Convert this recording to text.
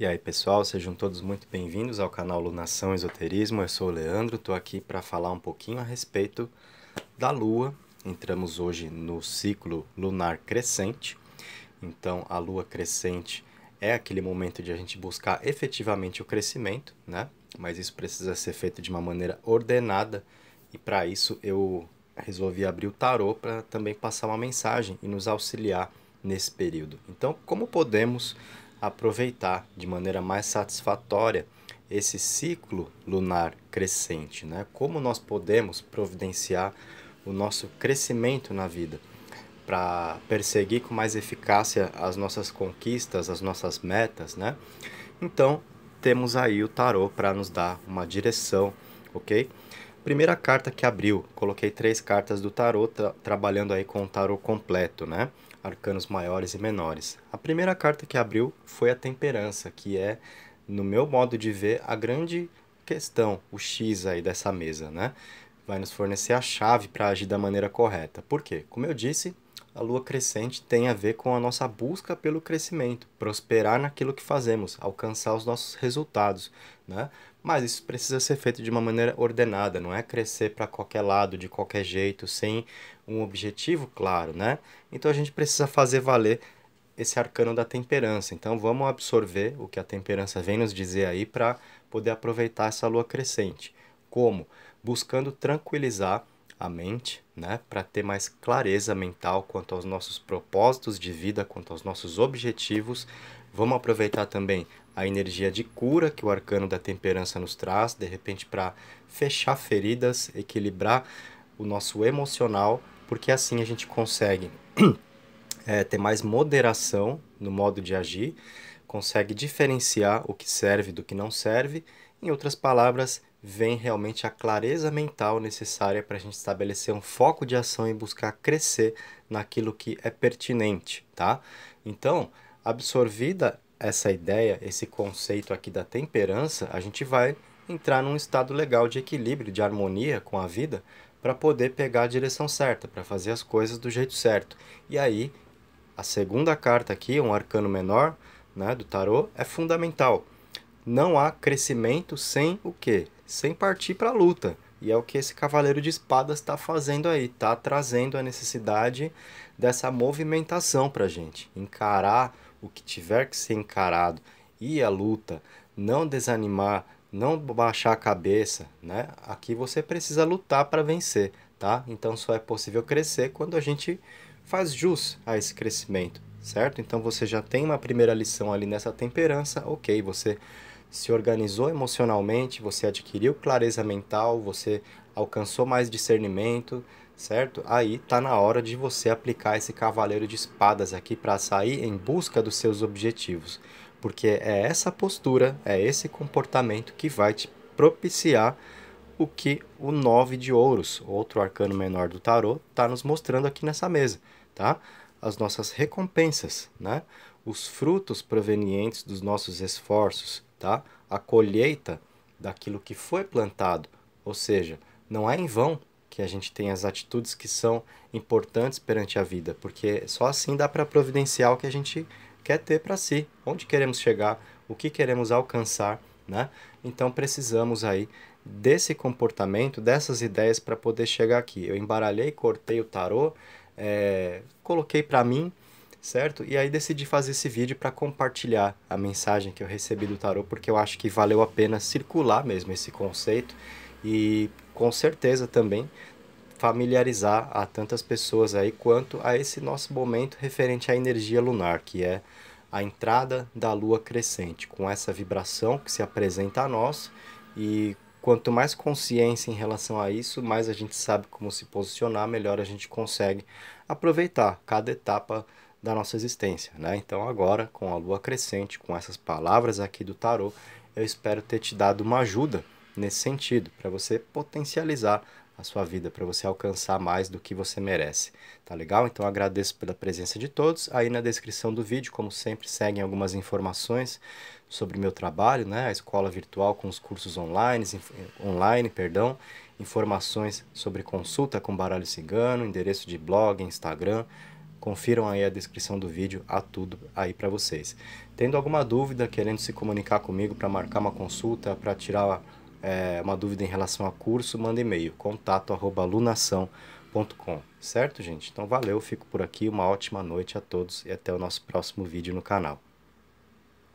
E aí, pessoal, sejam todos muito bem-vindos ao canal Lunação Esoterismo. Eu sou o Leandro, estou aqui para falar um pouquinho a respeito da Lua. Entramos hoje no ciclo lunar crescente. Então, a Lua crescente é aquele momento de a gente buscar efetivamente o crescimento, né? Mas isso precisa ser feito de uma maneira ordenada. E para isso eu resolvi abrir o tarô para também passar uma mensagem e nos auxiliar nesse período. Então, como podemos aproveitar de maneira mais satisfatória esse ciclo lunar crescente, né? Como nós podemos providenciar o nosso crescimento na vida para perseguir com mais eficácia as nossas conquistas, as nossas metas, né? Então, temos aí o tarô para nos dar uma direção, OK? Primeira carta que abriu, coloquei três cartas do tarô, tra trabalhando aí com o tarô completo, né? arcanos maiores e menores. A primeira carta que abriu foi a Temperança, que é, no meu modo de ver, a grande questão, o X aí dessa mesa, né? Vai nos fornecer a chave para agir da maneira correta. Por quê? Como eu disse, a lua crescente tem a ver com a nossa busca pelo crescimento, prosperar naquilo que fazemos, alcançar os nossos resultados, né? Mas isso precisa ser feito de uma maneira ordenada, não é crescer para qualquer lado, de qualquer jeito, sem um objetivo claro, né? Então a gente precisa fazer valer esse arcano da temperança. Então vamos absorver o que a temperança vem nos dizer aí para poder aproveitar essa lua crescente. Como? Buscando tranquilizar a mente, né, para ter mais clareza mental quanto aos nossos propósitos de vida, quanto aos nossos objetivos. Vamos aproveitar também a energia de cura que o arcano da temperança nos traz, de repente para fechar feridas, equilibrar o nosso emocional, porque assim a gente consegue é, ter mais moderação no modo de agir, consegue diferenciar o que serve do que não serve. Em outras palavras, vem realmente a clareza mental necessária para a gente estabelecer um foco de ação e buscar crescer naquilo que é pertinente, tá? Então, absorvida essa ideia, esse conceito aqui da temperança, a gente vai entrar num estado legal de equilíbrio, de harmonia com a vida, para poder pegar a direção certa, para fazer as coisas do jeito certo. E aí, a segunda carta aqui, um arcano menor, né, do tarô, é fundamental. Não há crescimento sem o quê? sem partir para a luta. E é o que esse cavaleiro de espadas está fazendo aí, está trazendo a necessidade dessa movimentação para a gente. Encarar o que tiver que ser encarado e a luta, não desanimar, não baixar a cabeça, né? Aqui você precisa lutar para vencer, tá? Então só é possível crescer quando a gente faz jus a esse crescimento, certo? Então você já tem uma primeira lição ali nessa temperança, ok, você se organizou emocionalmente, você adquiriu clareza mental, você alcançou mais discernimento, certo? Aí tá na hora de você aplicar esse cavaleiro de espadas aqui para sair em busca dos seus objetivos, porque é essa postura, é esse comportamento que vai te propiciar o que o 9 de ouros, outro arcano menor do tarô, está nos mostrando aqui nessa mesa, tá? As nossas recompensas, né? Os frutos provenientes dos nossos esforços, tá? a colheita daquilo que foi plantado. Ou seja, não é em vão que a gente tem as atitudes que são importantes perante a vida, porque só assim dá para providenciar o que a gente quer ter para si, onde queremos chegar, o que queremos alcançar, né? Então precisamos aí desse comportamento, dessas ideias para poder chegar aqui. Eu embaralhei, cortei o tarô, é, coloquei para mim certo? E aí decidi fazer esse vídeo para compartilhar a mensagem que eu recebi do tarô, porque eu acho que valeu a pena circular mesmo esse conceito e com certeza também familiarizar a tantas pessoas aí quanto a esse nosso momento referente à energia lunar, que é a entrada da lua crescente, com essa vibração que se apresenta a nós e quanto mais consciência em relação a isso, mais a gente sabe como se posicionar, melhor a gente consegue aproveitar cada etapa da nossa existência, né? Então agora, com a lua crescente, com essas palavras aqui do tarô, eu espero ter te dado uma ajuda nesse sentido, para você potencializar a sua vida, para você alcançar mais do que você merece. Tá legal? Então agradeço pela presença de todos. Aí na descrição do vídeo, como sempre, seguem algumas informações sobre meu trabalho, né? A escola virtual com os cursos online, online, perdão, informações sobre consulta com baralho cigano, endereço de blog, Instagram, Confiram aí a descrição do vídeo, há tudo aí para vocês. Tendo alguma dúvida, querendo se comunicar comigo para marcar uma consulta, para tirar é, uma dúvida em relação a curso, manda e-mail, contato.lunação.com. Certo, gente? Então valeu, fico por aqui, uma ótima noite a todos e até o nosso próximo vídeo no canal.